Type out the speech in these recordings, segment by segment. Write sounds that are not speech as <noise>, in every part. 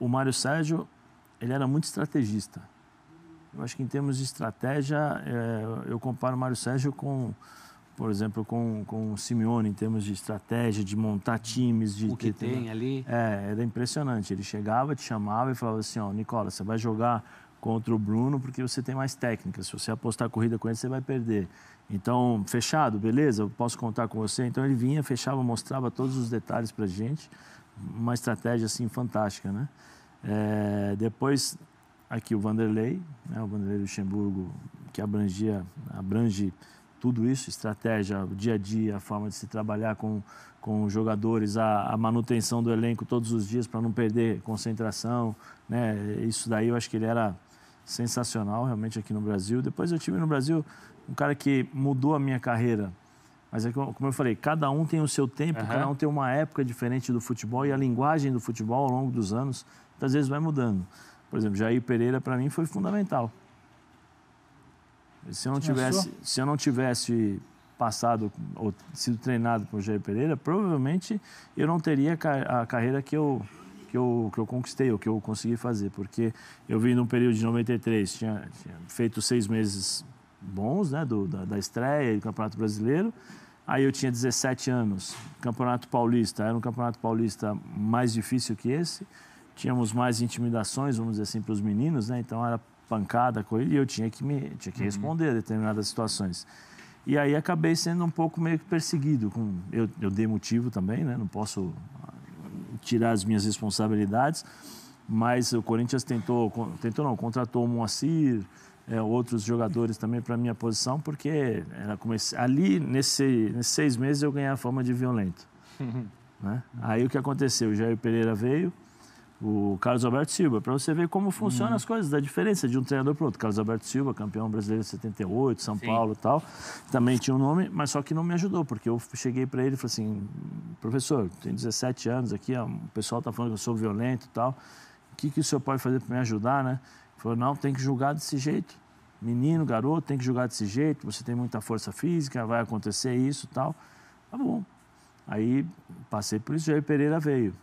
o, Mário Sérgio, ele era muito estrategista. Eu acho que em termos de estratégia, é, eu comparo o Mário Sérgio com, por exemplo, com, com o Simeone, em termos de estratégia, de montar times. De, o que de, tem ali. É, era impressionante. Ele chegava, te chamava e falava assim, ó, Nicola, você vai jogar contra o Bruno porque você tem mais técnica. Se você apostar corrida com ele, você vai perder. Então, fechado, beleza? Eu posso contar com você. Então ele vinha, fechava, mostrava todos os detalhes para gente. gente uma estratégia assim fantástica, né? É, depois aqui o Vanderlei, né, o Vanderlei Luxemburgo, que abrangia, abrange tudo isso, estratégia, o dia a dia, a forma de se trabalhar com, com os jogadores, a, a manutenção do elenco todos os dias para não perder concentração, né? Isso daí eu acho que ele era sensacional realmente aqui no Brasil. Depois eu tive no Brasil um cara que mudou a minha carreira mas é como eu falei, cada um tem o seu tempo, uhum. cada um tem uma época diferente do futebol e a linguagem do futebol ao longo dos anos, às vezes vai mudando. Por exemplo, Jair Pereira para mim foi fundamental. Se eu não tivesse, se eu não tivesse passado ou sido treinado por Jair Pereira, provavelmente eu não teria a carreira que eu que eu, que eu conquistei, o que eu consegui fazer, porque eu vim num período de 93, tinha, tinha feito seis meses bons, né, do, da, da estreia do Campeonato Brasileiro, Aí eu tinha 17 anos, Campeonato Paulista, era um Campeonato Paulista mais difícil que esse. Tínhamos mais intimidações, vamos dizer assim, para os meninos, né? Então era pancada, ele e eu tinha que me tinha que uhum. responder a determinadas situações. E aí acabei sendo um pouco meio que perseguido. Com, eu, eu dei motivo também, né? Não posso ah, tirar as minhas responsabilidades, mas o Corinthians tentou, tentou não, contratou o Moacir, é, outros jogadores também para minha posição, porque era ali, nesse, nesses seis meses, eu ganhei a fama de violento. <laughs> né? Aí o que aconteceu? O Jair Pereira veio, o Carlos Alberto Silva, para você ver como funcionam uhum. as coisas, da diferença de um treinador para outro. Carlos Alberto Silva, campeão brasileiro de 78, São Sim. Paulo e tal, também tinha um nome, mas só que não me ajudou, porque eu cheguei para ele e falei assim: professor, tenho 17 anos aqui, ó, o pessoal está falando que eu sou violento e tal, o que, que o senhor pode fazer para me ajudar, né? Falou, não, tem que julgar desse jeito. Menino, garoto, tem que julgar desse jeito, você tem muita força física, vai acontecer isso tal. Tá bom. Aí passei por isso, Jair Pereira veio.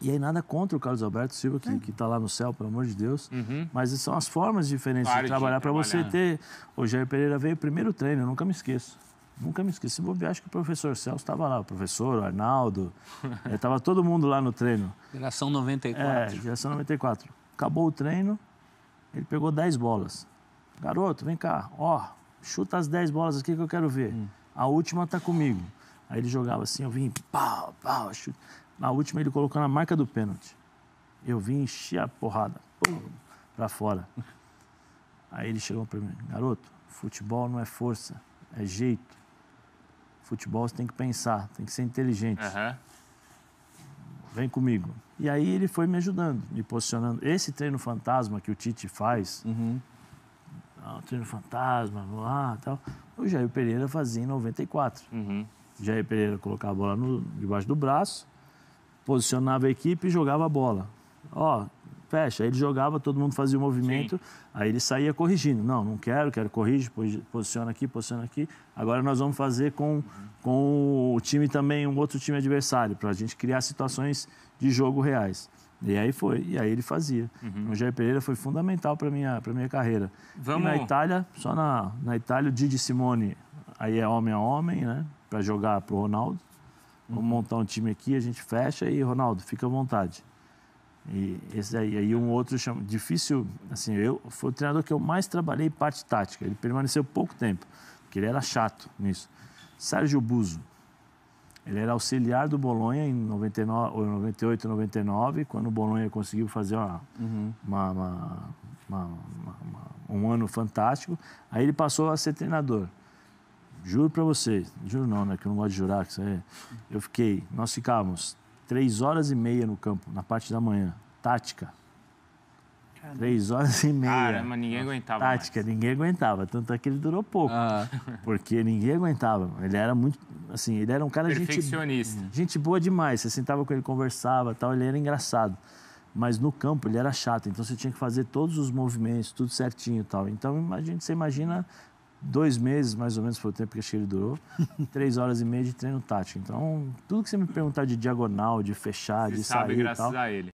E aí nada contra o Carlos Alberto Silva, que, é. Tá lá no céu, pelo amor de Deus. Uhum. Mas são as formas diferentes de trabalhar para você ter. O Jair Pereira veio primeiro treino, eu nunca me esqueço. Nunca me esqueço Eu acho que o professor Celso estava lá, o professor, o Arnaldo, estava <laughs> é, todo mundo lá no treino. Geração 94. É, geração 94. Acabou o treino, ele pegou 10 bolas. Garoto, vem cá, ó, chuta as 10 bolas aqui que eu quero ver. Hum. A última tá comigo. Aí ele jogava assim, eu vim, pau, pau, chuta. Na última ele colocou na marca do pênalti. Eu vim, enchi a porrada, pum, pra fora. <laughs> Aí ele chegou pra mim, garoto, futebol não é força, é jeito. Futebol você tem que pensar, tem que ser inteligente. Uhum vem comigo. E aí ele foi me ajudando, me posicionando. Esse treino fantasma que o Tite faz, uhum. É treino fantasma, lá tal, o Jair Pereira fazia em 94. Uhum. Jair Pereira colocava a bola no, debaixo do braço, posicionava a equipe e jogava a bola. Ó, fecha. Aí ele jogava, todo mundo fazia o movimento, Sim. aí ele saía corrigindo. Não, não quero, quero corrige, posiciona aqui, posiciona aqui. Agora nós vamos fazer com, com o time também, um outro time adversário, para a gente criar situações de jogo reais. E aí foi, e aí ele fazia. Uhum. O Jair Pereira foi fundamental para minha para minha carreira. Vamos... E na Itália, só na, na Itália, o Didi Simone, aí é homem a homem, né? Para jogar para o Ronaldo. Vamos uhum. montar um time aqui, a gente fecha e, Ronaldo, fica à vontade. E esse aí, aí um outro chama, difícil, assim, eu foi o treinador que eu mais trabalhei parte tática. Ele permaneceu pouco tempo, porque ele era chato nisso. Sérgio Buzo. Ele era auxiliar do Bolonha em 99, 98, 99, quando o Bolonha conseguiu fazer uma, uhum. uma, uma, uma, um ano fantástico. Aí ele passou a ser treinador. Juro para vocês, juro não, né? Que eu não gosto de jurar, que isso aí. É- eu fiquei, nós ficávamos Três horas e meia no campo, na parte da manhã. Tática. Caramba. Três horas e meia. mas ninguém aguentava. Tática, mais. ninguém aguentava. Tanto é que ele durou pouco. Ah. Porque ninguém aguentava. Ele era muito. Assim, ele era um cara. Perfeccionista. Gente, gente boa demais. Você sentava com ele, conversava tal. Ele era engraçado mas no campo ele era chato, então você tinha que fazer todos os movimentos, tudo certinho e tal. Então a gente, você imagina dois meses, mais ou menos, foi o tempo que a ele durou, <laughs> três horas e meia de treino tático. Então, tudo que você me perguntar de diagonal, de fechar, você de sabe, sair e tal... graças a ele.